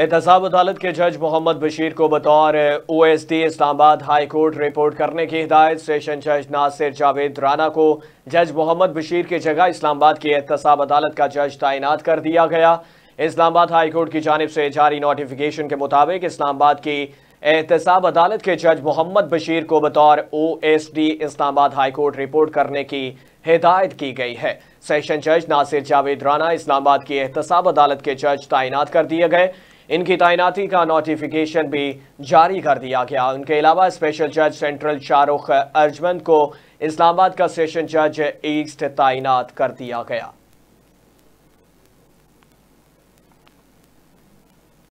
एहतसाब अदालत के जज मोहम्मद बशीर को बतौर O S D Islamabad high court report करने की हिदायत सेशन जज नासिर जावेद राना को जज मोहम्मद बशीर की जगह इस्लामाबाद की एहतसाब अदालत का जज तैनात कर दिया गया इस्लामाबाद हाई कोर्ट की जानब से जारी नोटिफिकेशन के मुताबिक इस्लामाबाद की एहतसाब अदालत के जज मोहम्मद बशीर को बतौर O S D Islamabad high court report करने की हिदायत की गई है सेशन जज नासिर जावेद राना इस्लामाबाद की एहतसाब अदालत के जज तैनात कर दिए गए इनकी तैनाती का नोटिफिकेशन भी जारी कर दिया गया उनके अलावा स्पेशल जज सेंट्रल शाहरुख अर्जमंद को इस्लामाबाद का सेशन जज ईस्ट तैनात कर दिया गया